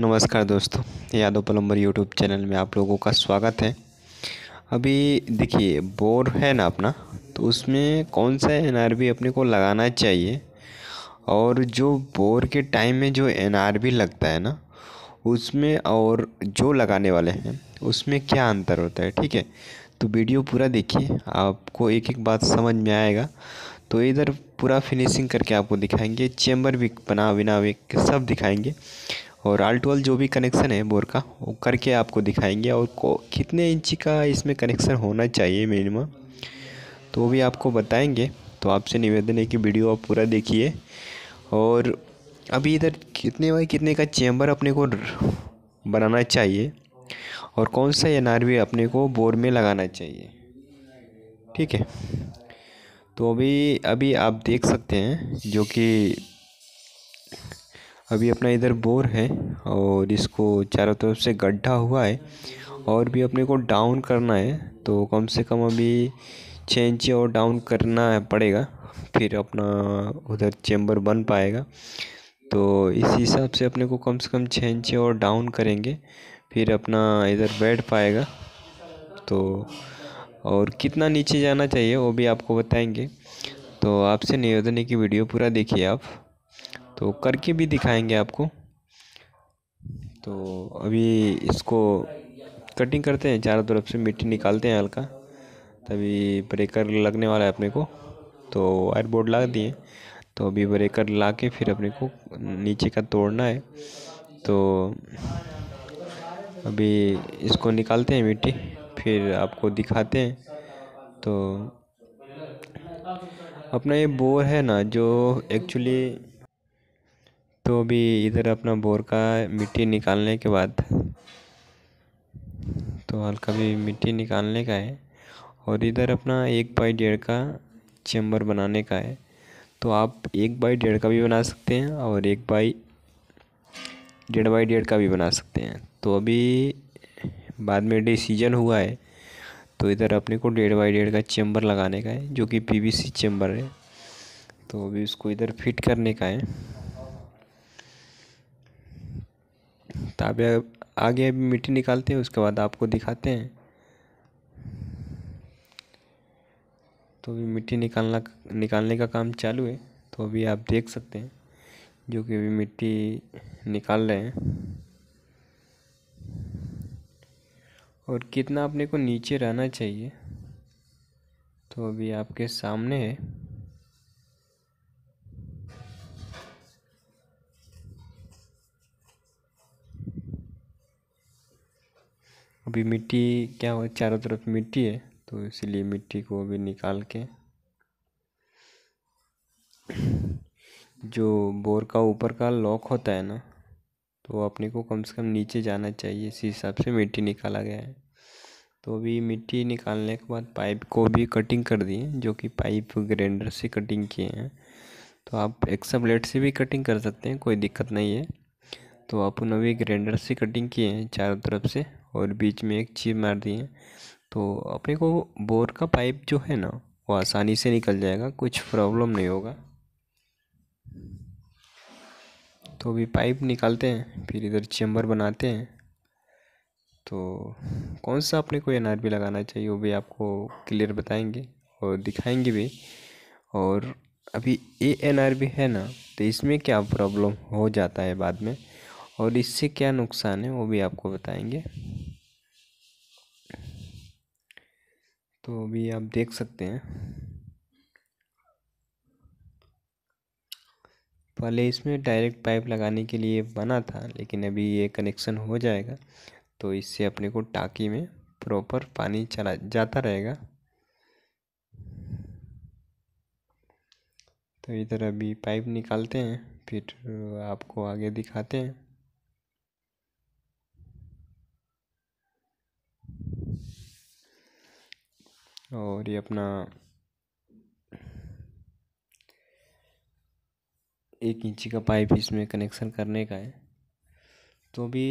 नमस्कार दोस्तों Yadav plumber YouTube channel में आप लोगों का स्वागत है अभी देखिए बोर है ना अपना तो उसमें कौन सा एनआरबी अपने को लगाना चाहिए और जो बोर के टाइम में जो एनआरबी लगता है ना उसमें और जो लगाने वाले हैं उसमें क्या अंतर होता है ठीक है तो वीडियो पूरा देखिए आपको एक एक बात समझ में आएगा तो इधर पूरा फिनिशिंग करके आपको दिखाएंगे चेम्बर भी बना बिना भी सब दिखाएंगे और आल वाल जो भी कनेक्शन है बोर का वो करके आपको दिखाएंगे और को कितने इंच का इसमें कनेक्शन होना चाहिए मिनिमम तो वो भी आपको बताएंगे तो आपसे निवेदन है कि वीडियो आप पूरा देखिए और अभी इधर कितने बाई कितने का चैम्बर अपने को बनाना चाहिए और कौन सा एन अपने को बोर में लगाना चाहिए ठीक है तो अभी अभी आप देख सकते हैं जो कि अभी अपना इधर बोर है और इसको चारों तरफ से गड्ढा हुआ है और भी अपने को डाउन करना है तो कम से कम अभी छः इंच और डाउन करना है पड़ेगा फिर अपना उधर चेम्बर बन पाएगा तो इस हिसाब से अपने को कम से कम छः इंच और डाउन करेंगे फिर अपना इधर बैठ पाएगा तो और कितना नीचे जाना चाहिए वो भी आपको बताएंगे तो आपसे निवेदन है कि वीडियो पूरा देखिए आप तो करके भी दिखाएंगे आपको तो अभी इसको कटिंग करते हैं चारों तरफ से मिट्टी निकालते हैं हल्का तभी ब्रेकर लगने वाला है अपने को तो वायर बोर्ड ला दिए तो अभी ब्रेकर ला के फिर अपने को नीचे का तोड़ना है तो अभी इसको निकालते हैं मिट्टी फिर आपको दिखाते हैं तो अपना ये बोर है ना जो एक्चुअली तो अभी इधर अपना बोर का मिट्टी निकालने के बाद तो हल्का भी मिट्टी निकालने का है और इधर अपना एक बाई डेढ़ का चैम्बर बनाने का है तो आप एक बाई डेढ़ का भी बना सकते हैं और एक बाई डेढ़ बाई डेढ़ का भी बना सकते हैं तो अभी बाद में डिसीजन हुआ है तो इधर अपने को डेढ़ बाई डेढ़ का चैम्बर लगाने का है जो कि पीवीसी चैम्बर है तो अभी उसको इधर फिट करने का है तो आप आगे अभी मिट्टी निकालते हैं उसके बाद आपको दिखाते हैं तो अभी मिट्टी निकालना निकालने का काम चालू है तो अभी आप देख सकते हैं जो कि अभी मिट्टी निकाल रहे हैं और कितना अपने को नीचे रहना चाहिए तो अभी आपके सामने है अभी मिट्टी क्या हो चारों तरफ मिट्टी है तो इसीलिए मिट्टी को अभी निकाल के जो बोर का ऊपर का लॉक होता है ना तो अपने को कम से कम नीचे जाना चाहिए इसी हिसाब से मिट्टी निकाला गया है तो अभी मिट्टी निकालने के बाद पाइप को भी कटिंग कर दिए जो कि पाइप ग्राइंडर से कटिंग किए हैं तो आप एक्सा ब्लेड से भी कटिंग कर सकते हैं कोई दिक्कत नहीं है तो अपन अभी ग्राइंडर से कटिंग किए हैं चारों तरफ से और बीच में एक चीप मार दी है तो अपने को बोर का पाइप जो है ना वो आसानी से निकल जाएगा कुछ प्रॉब्लम नहीं होगा तो अभी पाइप निकालते हैं फिर इधर चेम्बर बनाते हैं तो कौन सा अपने को एन लगाना चाहिए वो भी आपको क्लियर बताएंगे और दिखाएंगे भी और अभी ए एन है ना तो इसमें क्या प्रॉब्लम हो जाता है बाद में और इससे क्या नुकसान है वो भी आपको बताएंगे तो अभी आप देख सकते हैं पहले इसमें डायरेक्ट पाइप लगाने के लिए बना था लेकिन अभी ये कनेक्शन हो जाएगा तो इससे अपने को टाकी में प्रॉपर पानी चला जाता रहेगा तो इधर अभी पाइप निकालते हैं फिर आपको आगे दिखाते हैं और ये अपना एक इंची का पाइप इसमें कनेक्शन करने का है तो भी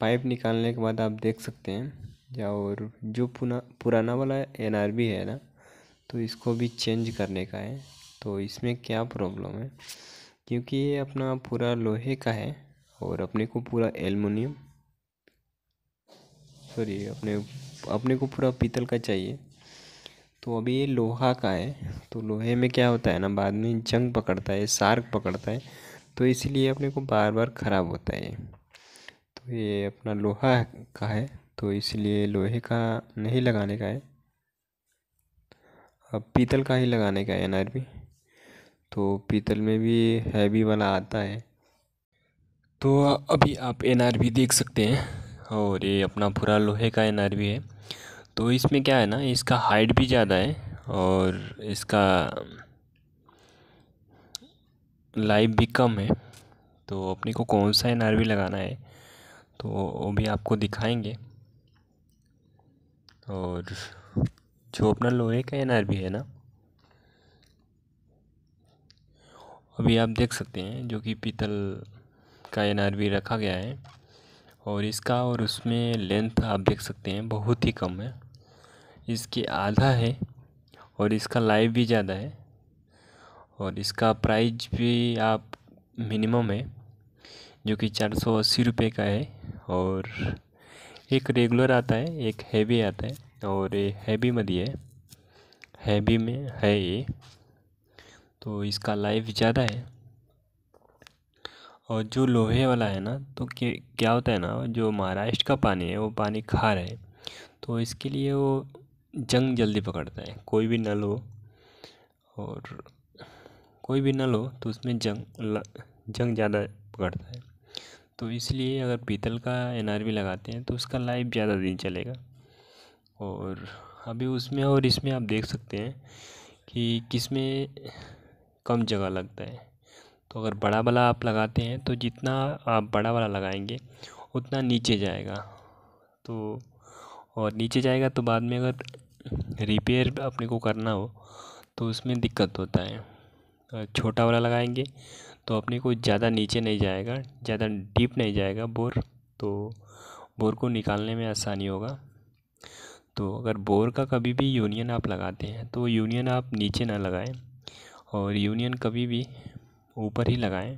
पाइप निकालने के बाद आप देख सकते हैं या और जो पुना पुराना वाला एन आर बी है ना तो इसको भी चेंज करने का है तो इसमें क्या प्रॉब्लम है क्योंकि ये अपना पूरा लोहे का है और अपने को पूरा एलमिनियम सॉरी अपने अपने को पूरा पीतल का चाहिए तो अभी ये लोहा का है तो लोहे में क्या होता है ना बाद में जंग पकड़ता है सार्क पकड़ता है तो इसीलिए अपने को बार बार ख़राब होता है तो ये अपना लोहा का है तो इसलिए लोहे का नहीं लगाने का है अब पीतल का ही लगाने का है एन तो पीतल में भी हैवी वाला आता है तो अभी आप एन देख सकते हैं और ये अपना पूरा लोहे का एन है तो इसमें क्या है ना इसका हाइट भी ज़्यादा है और इसका लाइफ भी कम है तो अपने को कौन सा एन लगाना है तो वो भी आपको दिखाएंगे और जो अपना लोहे का एन है ना अभी आप देख सकते हैं जो कि पीतल का एन रखा गया है और इसका और उसमें लेंथ आप देख सकते हैं बहुत ही कम है इसके आधा है और इसका लाइफ भी ज़्यादा है और इसका प्राइज भी आप मिनिमम है जो कि चार सौ अस्सी रुपये का है और एक रेगुलर आता है एक हैवी आता है और ये हैवी में दिया है हैवी में है ये तो इसका लाइफ ज़्यादा है और जो लोहे वाला है ना तो क्या होता है ना जो महाराष्ट्र का पानी है वो पानी खा है तो इसके लिए वो जंग जल्दी पकड़ता है कोई भी नल हो और कोई भी नल हो तो उसमें जंग जंग ज़्यादा पकड़ता है तो इसलिए अगर पीतल का एन लगाते हैं तो उसका लाइफ ज़्यादा दिन चलेगा और अभी उसमें और इसमें आप देख सकते हैं कि किस में कम जगह लगता है तो अगर बड़ा वाला आप लगाते हैं तो जितना आप बड़ा वाला लगाएंगे उतना नीचे जाएगा तो और नीचे जाएगा तो बाद में अगर रिपेयर अपने को करना हो तो उसमें दिक्कत होता है छोटा वाला लगाएंगे तो अपने को ज़्यादा नीचे नहीं जाएगा ज़्यादा डीप नहीं जाएगा बोर तो बोर को निकालने में आसानी होगा तो अगर बोर का कभी भी यूनियन आप लगाते हैं तो यूनियन आप नीचे ना लगाएं और यूनियन कभी भी ऊपर ही लगाएं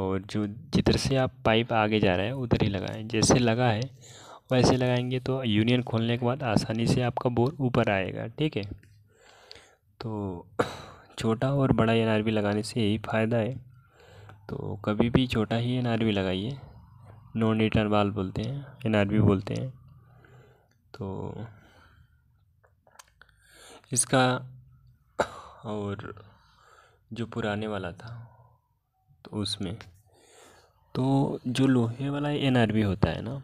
और जो जिधर से आप पाइप आगे जा रहे हैं उधर ही लगाएं जैसे लगा है वैसे लगाएंगे तो यूनियन खोलने के बाद आसानी से आपका बोर ऊपर आएगा ठीक है तो छोटा और बड़ा एन लगाने से यही फ़ायदा है तो कभी भी छोटा ही एन लगाइए नॉन रिटर्न बाल बोलते हैं एन बोलते हैं तो इसका और जो पुराने वाला था तो उसमें तो जो लोहे वाला एन होता है ना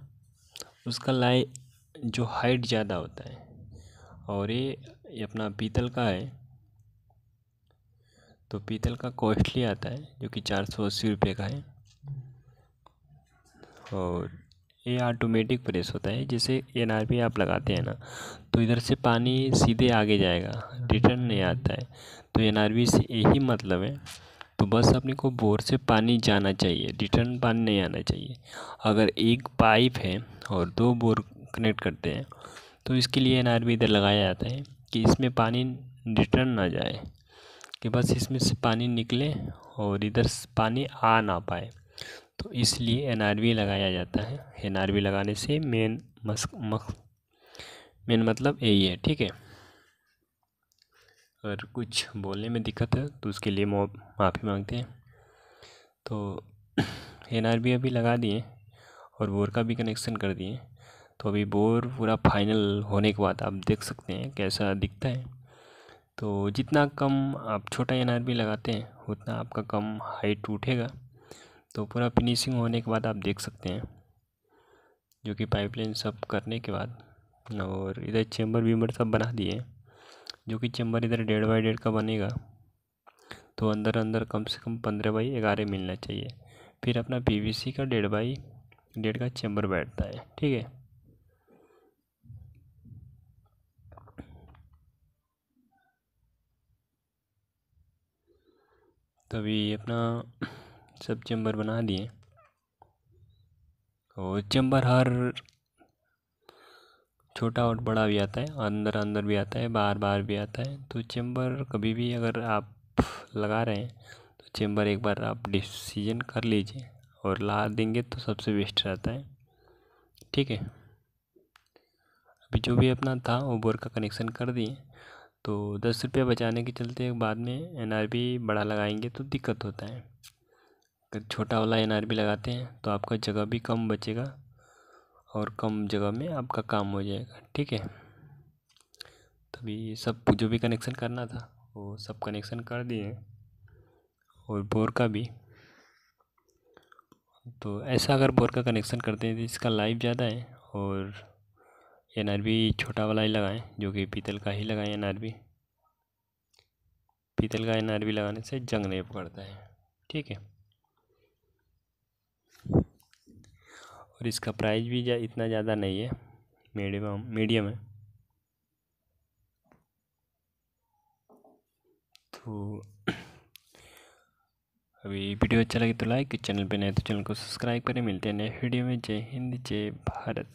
उसका लाई जो हाइट ज़्यादा होता है और ये, अपना पीतल का है तो पीतल का कॉस्टली आता है जो कि चार सौ अस्सी रुपये का है और ये ऑटोमेटिक प्रेस होता है जैसे एन आर पी आप लगाते हैं ना तो इधर से पानी सीधे आगे जाएगा रिटर्न नहीं आता है तो एन आर पी से यही मतलब है तो बस अपने को बोर से पानी जाना चाहिए रिटर्न पानी नहीं आना चाहिए अगर एक पाइप है और दो बोर कनेक्ट करते हैं तो इसके लिए एन इधर लगाया जाता है कि इसमें पानी रिटर्न ना जाए कि बस इसमें से पानी निकले और इधर पानी आ ना पाए तो इसलिए एन लगाया जाता है एन लगाने से मेन मस्क मेन मतलब यही है ठीक है अगर कुछ बोलने में दिक्कत है तो उसके लिए माफ़ी मांगते हैं तो एन आर बी अभी लगा दिए और बोर का भी कनेक्शन कर दिए तो अभी बोर पूरा फाइनल होने के बाद आप देख सकते हैं कैसा दिखता है तो जितना कम आप छोटा एन आर बी लगाते हैं उतना आपका कम हाइट उठेगा तो पूरा फिनिशिंग होने के बाद आप देख सकते हैं जो कि पाइपलाइन सब करने के बाद और इधर चेम्बर वेम्बर सब बना दिए जो कि चैम्बर इधर डेढ़ बाई डेढ़ का बनेगा तो अंदर अंदर कम से कम पंद्रह बाई ग्यारह मिलना चाहिए फिर अपना पीवीसी का डेढ़ बाई डेढ़ का चैम्बर बैठता है ठीक है तो अभी अपना सब चैम्बर बना दिए और चैम्बर हर छोटा और बड़ा भी आता है अंदर अंदर भी आता है बाहर बाहर भी आता है तो चैम्बर कभी भी अगर आप लगा रहे हैं तो चैम्बर एक बार आप डिसीजन कर लीजिए और ला देंगे तो सबसे बेस्ट रहता है ठीक है अभी जो भी अपना था वो बोर का कनेक्शन कर दिए तो दस रुपये बचाने के चलते बाद में एन बड़ा लगाएंगे तो दिक्कत होता है अगर छोटा वाला एन लगाते हैं तो आपका जगह भी कम बचेगा और कम जगह में आपका काम हो जाएगा ठीक है तभी सब जो भी कनेक्शन करना था वो सब कनेक्शन कर दिए और बोर का भी तो ऐसा अगर बोर का कनेक्शन करते हैं तो इसका लाइफ ज़्यादा है और एन आर बी छोटा वाला ही लगाएं जो कि पीतल का ही लगाएं एन आर बी पीतल का एन आर बी लगाने से जंग नहीं पकड़ता है ठीक है और इसका प्राइस भी जा इतना ज़्यादा नहीं है मीडियम मीडियम है तो अभी वीडियो अच्छा लगे तो लाइक चैनल पे नए तो चैनल को सब्सक्राइब करें मिलते हैं नए वीडियो में जय हिंद जय भारत